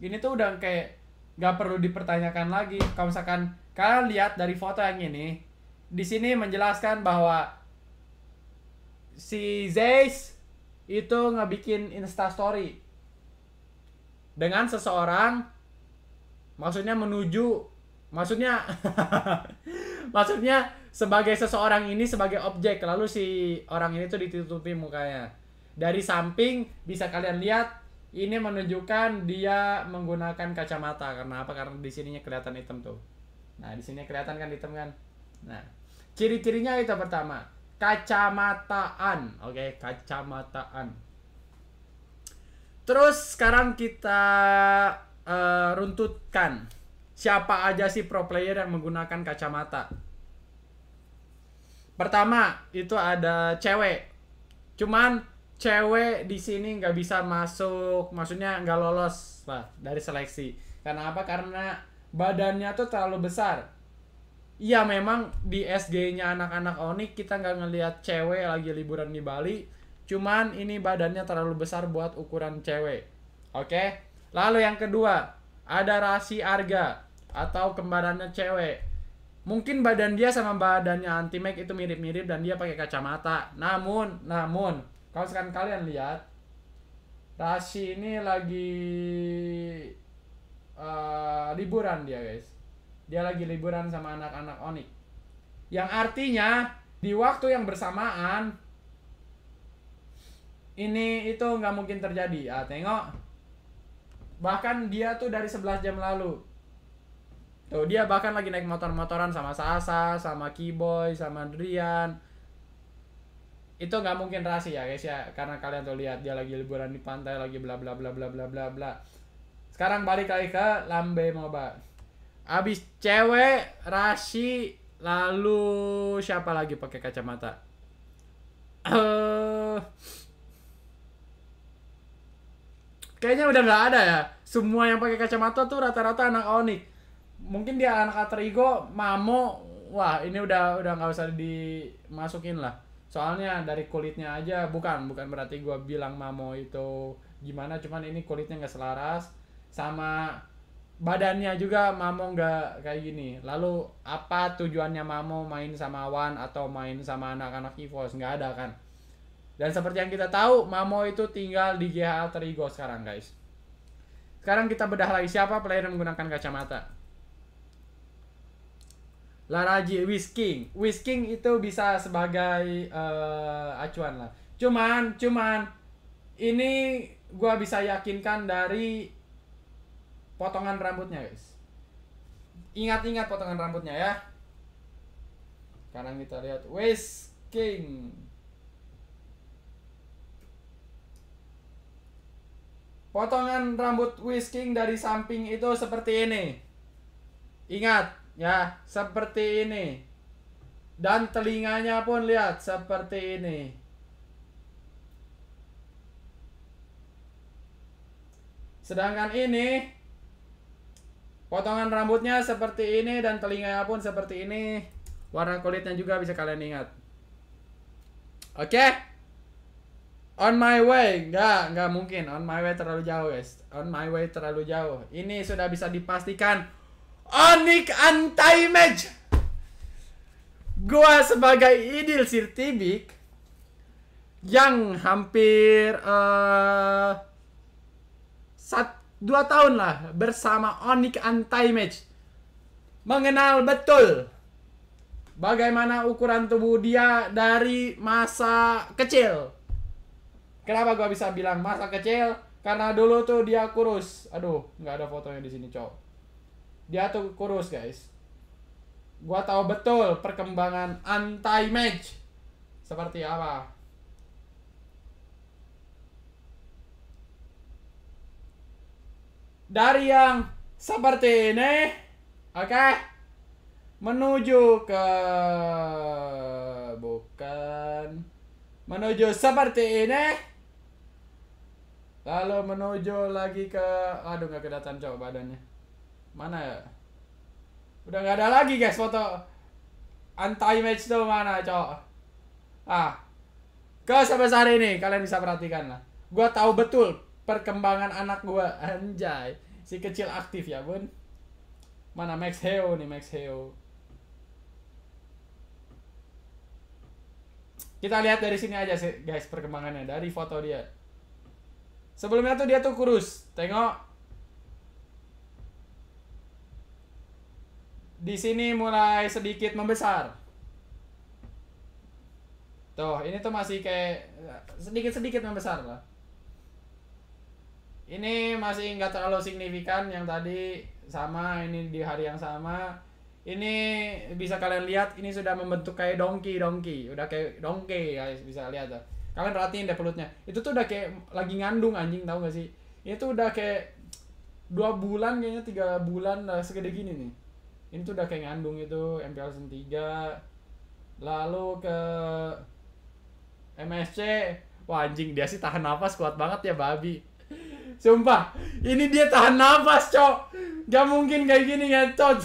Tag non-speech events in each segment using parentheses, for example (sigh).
ini tuh udah kayak gak perlu dipertanyakan lagi kalau misalkan kalian lihat dari foto yang ini di sini menjelaskan bahwa si Zeiss itu ngebikin story dengan seseorang maksudnya menuju maksudnya (laughs) maksudnya sebagai seseorang ini sebagai objek lalu si orang ini tuh ditutupi mukanya dari samping bisa kalian lihat ini menunjukkan dia menggunakan kacamata karena apa? Karena di sininya kelihatan hitam tuh. Nah, di sini kelihatan kan hitam kan? Nah, ciri-cirinya itu pertama, kacamataan. Oke, okay, kacamataan. Terus sekarang kita uh, runtutkan siapa aja sih pro player yang menggunakan kacamata. Pertama, itu ada cewek. Cuman cewek di sini nggak bisa masuk, maksudnya nggak lolos lah dari seleksi. Karena apa? Karena badannya tuh terlalu besar. Iya memang di SG-nya anak-anak Onik kita nggak ngelihat cewek lagi liburan di Bali. Cuman ini badannya terlalu besar buat ukuran cewek. Oke. Lalu yang kedua, ada Rasi Arga atau kembarannya cewek. Mungkin badan dia sama badannya Antimek itu mirip-mirip dan dia pakai kacamata. Namun, namun kalau sekarang kalian lihat Rashi ini lagi uh, liburan dia guys. Dia lagi liburan sama anak-anak Onik. Yang artinya di waktu yang bersamaan ini itu nggak mungkin terjadi. Ah tengok. Bahkan dia tuh dari 11 jam lalu. Tuh dia bahkan lagi naik motor-motoran sama Sasa, sama Kiboy, sama Drian, itu nggak mungkin rahasia guys ya karena kalian tuh lihat dia lagi liburan di pantai lagi bla bla bla bla bla bla bla sekarang balik lagi ke lambe moba abis cewek rasi lalu siapa lagi pakai kacamata eh, kayaknya udah nggak ada ya semua yang pakai kacamata tuh rata-rata anak onik mungkin dia anak alter mamo wah ini udah udah nggak usah dimasukin lah soalnya dari kulitnya aja bukan bukan berarti gue bilang mamo itu gimana cuman ini kulitnya nggak selaras sama badannya juga mamo nggak kayak gini lalu apa tujuannya mamo main sama Wan atau main sama anak-anak Evos nggak ada kan dan seperti yang kita tahu mamo itu tinggal di GH Terigo sekarang guys sekarang kita bedah lagi siapa player yang menggunakan kacamata Laraji, Whisking. Whisking itu bisa sebagai uh, acuan lah. Cuman, cuman ini gua bisa yakinkan dari potongan rambutnya, guys. Ingat-ingat potongan rambutnya ya. Sekarang kita lihat Whisking. Potongan rambut whisking dari samping itu seperti ini. Ingat, Ya, seperti ini. Dan telinganya pun lihat seperti ini. Sedangkan ini potongan rambutnya seperti ini dan telinganya pun seperti ini. Warna kulitnya juga bisa kalian ingat. Oke. Okay? On my way, nggak nggak mungkin. On my way terlalu jauh, guys. On my way terlalu jauh. Ini sudah bisa dipastikan Onik anti mage. Gua sebagai Idil Sirtibik yang hampir uh, sat, dua tahun lah bersama Onik anti mage mengenal betul bagaimana ukuran tubuh dia dari masa kecil. Kenapa gua bisa bilang masa kecil? Karena dulu tuh dia kurus. Aduh, nggak ada fotonya di sini, cowok dia tuh kurus guys gua tahu betul perkembangan anti match seperti apa dari yang seperti ini oke okay, menuju ke bukan menuju seperti ini lalu menuju lagi ke aduh nggak kelihatan cowok badannya mana ya udah nggak ada lagi guys foto anti match tuh mana cok ah ke sampai ini kalian bisa perhatikan lah gue tahu betul perkembangan anak gue (laughs) anjay si kecil aktif ya bun mana Max Heo nih Max Heo kita lihat dari sini aja sih guys perkembangannya dari foto dia sebelumnya tuh dia tuh kurus tengok di sini mulai sedikit membesar. Tuh, ini tuh masih kayak eh, sedikit-sedikit membesar lah. Ini masih nggak terlalu signifikan yang tadi sama, ini di hari yang sama. Ini bisa kalian lihat, ini sudah membentuk kayak donkey donkey, udah kayak donkey guys bisa lihat tuh. Kalian perhatiin deh pelutnya. Itu tuh udah kayak lagi ngandung anjing tahu gak sih? Itu udah kayak dua bulan kayaknya tiga bulan eh, segede gini nih ini tuh udah kayak ngandung itu MPL Sentiga, 3 lalu ke MSC wah anjing dia sih tahan nafas kuat banget ya babi sumpah ini dia tahan nafas cok gak mungkin kayak gini ngetot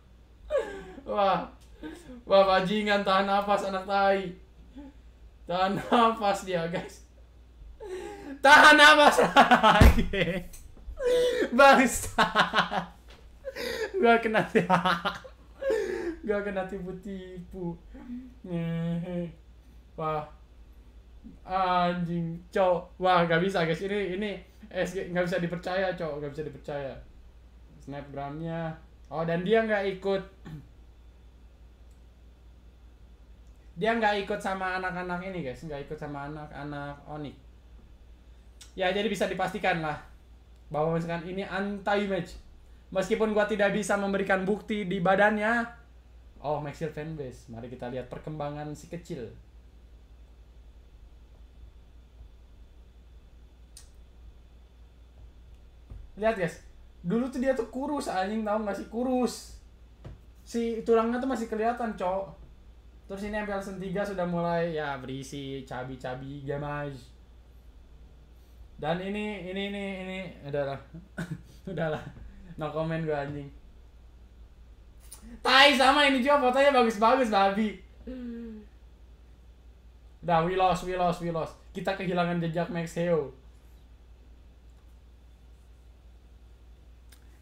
(laughs) wah wah bajingan tahan nafas anak tai tahan nafas dia guys tahan nafas (laughs) lagi bangsa gua kena gua (laughs) kena tipu-tipu wah anjing cowok wah gak bisa guys ini ini eh gak bisa dipercaya cowok gak bisa dipercaya snapgramnya oh dan dia nggak ikut dia nggak ikut sama anak-anak ini guys nggak ikut sama anak-anak onik ya jadi bisa dipastikan lah bahwa misalkan ini anti match Meskipun gue tidak bisa memberikan bukti di badannya. Oh, Maxil fanbase. Mari kita lihat perkembangan si kecil. Lihat guys, dulu tuh dia tuh kurus anjing tau gak sih kurus si tulangnya tuh masih kelihatan cok terus ini MPL 3 sudah mulai ya berisi cabi-cabi gamaj dan ini ini ini ini udahlah (laughs) udahlah no comment gue anjing tai sama ini juga fotonya bagus-bagus babi udah we lost we lost we lost kita kehilangan jejak Max Heo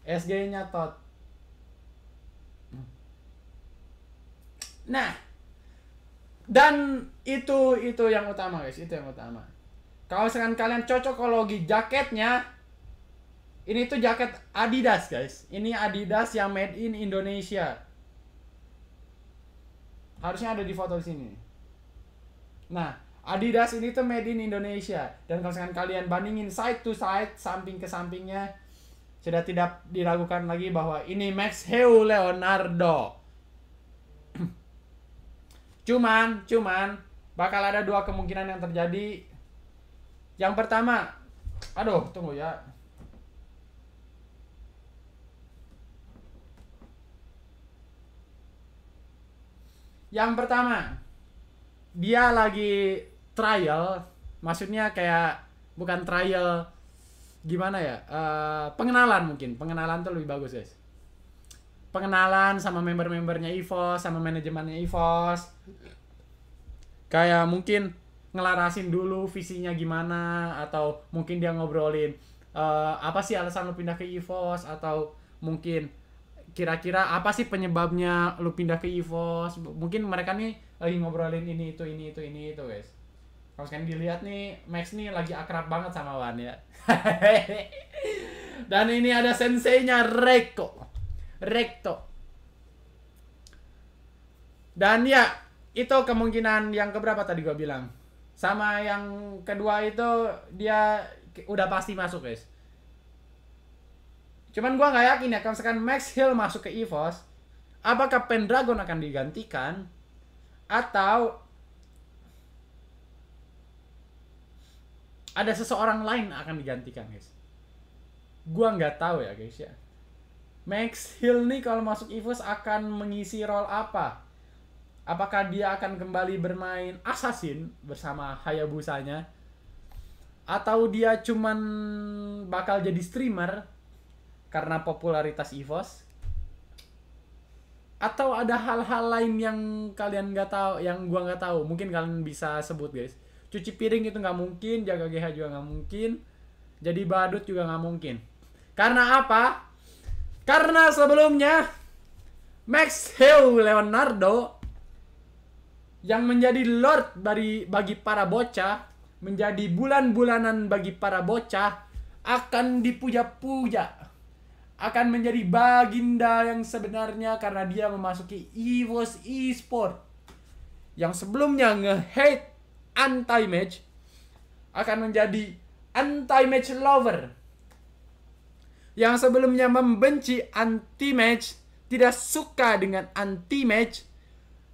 SG tot. nah dan itu itu yang utama guys itu yang utama kalau misalkan kalian cocokologi jaketnya ini tuh jaket Adidas, guys. Ini Adidas yang made in Indonesia. Harusnya ada di foto di sini. Nah, Adidas ini tuh made in Indonesia. Dan kalau misalkan kalian bandingin side to side, samping ke sampingnya, sudah tidak diragukan lagi bahwa ini Max Heu Leonardo. (clears throat) cuman, cuman, bakal ada dua kemungkinan yang terjadi. Yang pertama, aduh, tunggu ya. Yang pertama, dia lagi trial, maksudnya kayak bukan trial gimana ya? Uh, pengenalan mungkin, pengenalan tuh lebih bagus, guys. Pengenalan sama member-membernya EVOS, sama manajemennya EVOS. Kayak mungkin ngelarasin dulu visinya gimana atau mungkin dia ngobrolin uh, apa sih alasan lo pindah ke EVOS atau mungkin kira-kira apa sih penyebabnya lu pindah ke EVOS mungkin mereka nih lagi ngobrolin ini itu ini itu ini itu guys kalau sekarang dilihat nih Max nih lagi akrab banget sama Wan ya (laughs) dan ini ada senseinya Reko Reko. dan ya itu kemungkinan yang keberapa tadi gua bilang sama yang kedua itu dia udah pasti masuk guys Cuman gue nggak yakin ya, kalau misalkan Max Hill masuk ke EVOS, apakah Pendragon akan digantikan? Atau ada seseorang lain akan digantikan guys? Gue nggak tahu ya guys ya. Max Hill nih kalau masuk EVOS akan mengisi role apa? Apakah dia akan kembali bermain assassin bersama Hayabusa nya Atau dia cuman bakal jadi streamer karena popularitas EVOS atau ada hal-hal lain yang kalian nggak tahu yang gua nggak tahu mungkin kalian bisa sebut guys cuci piring itu nggak mungkin jaga GH juga nggak mungkin jadi badut juga nggak mungkin karena apa karena sebelumnya Max Hill Leonardo yang menjadi lord dari bagi para bocah menjadi bulan-bulanan bagi para bocah akan dipuja-puja akan menjadi baginda yang sebenarnya karena dia memasuki EVOS eSport yang sebelumnya nge-hate anti-match akan menjadi anti-match lover yang sebelumnya membenci anti-match tidak suka dengan anti-match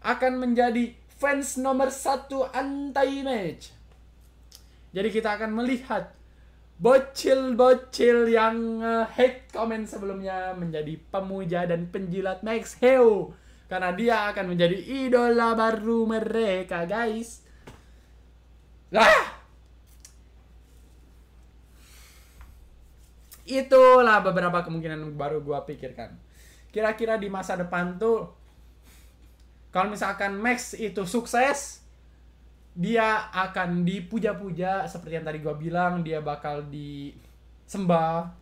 akan menjadi fans nomor satu anti-match jadi kita akan melihat bocil-bocil yang eh, hate komen sebelumnya menjadi pemuja dan penjilat Max Heo karena dia akan menjadi idola baru mereka guys lah itulah beberapa kemungkinan baru gua pikirkan kira-kira di masa depan tuh kalau misalkan Max itu sukses dia akan dipuja-puja seperti yang tadi gue bilang dia bakal disembah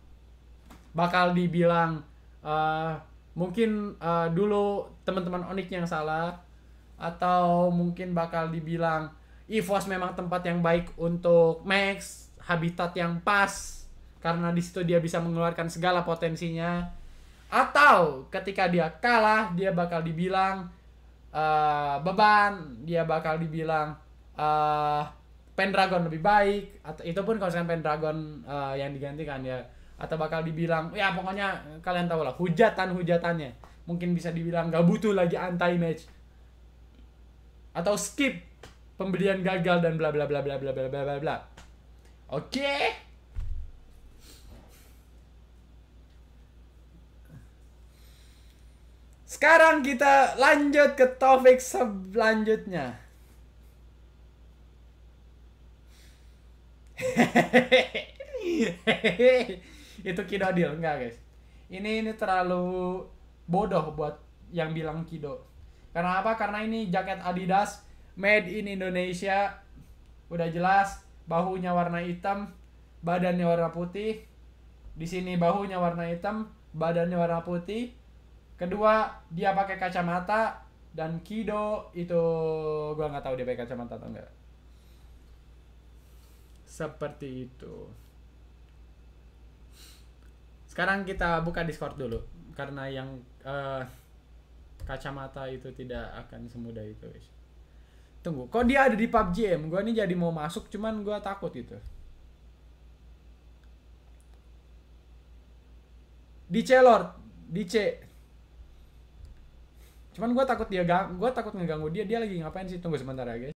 bakal dibilang uh, mungkin uh, dulu teman-teman onik yang salah atau mungkin bakal dibilang Evos memang tempat yang baik untuk Max habitat yang pas karena di situ dia bisa mengeluarkan segala potensinya atau ketika dia kalah dia bakal dibilang uh, beban dia bakal dibilang uh, Pendragon lebih baik atau itu pun kalau saya Pendragon uh, yang digantikan ya atau bakal dibilang ya pokoknya kalian tahu lah hujatan hujatannya mungkin bisa dibilang gak butuh lagi anti match atau skip pembelian gagal dan bla bla bla bla bla bla bla bla bla oke okay. sekarang kita lanjut ke topik selanjutnya (laughs) itu kido deal enggak guys ini ini terlalu bodoh buat yang bilang kido karena apa karena ini jaket Adidas made in Indonesia udah jelas bahunya warna hitam badannya warna putih di sini bahunya warna hitam badannya warna putih kedua dia pakai kacamata dan kido itu gua nggak tahu dia pakai kacamata atau enggak seperti itu. Sekarang kita buka Discord dulu karena yang uh, kacamata itu tidak akan semudah itu, guys. Tunggu, kok dia ada di PUBG em? Gue ini jadi mau masuk cuman gue takut itu. Di C Lord, di C. Cuman gue takut dia gue takut ngeganggu dia, dia lagi ngapain sih? Tunggu sebentar ya, guys.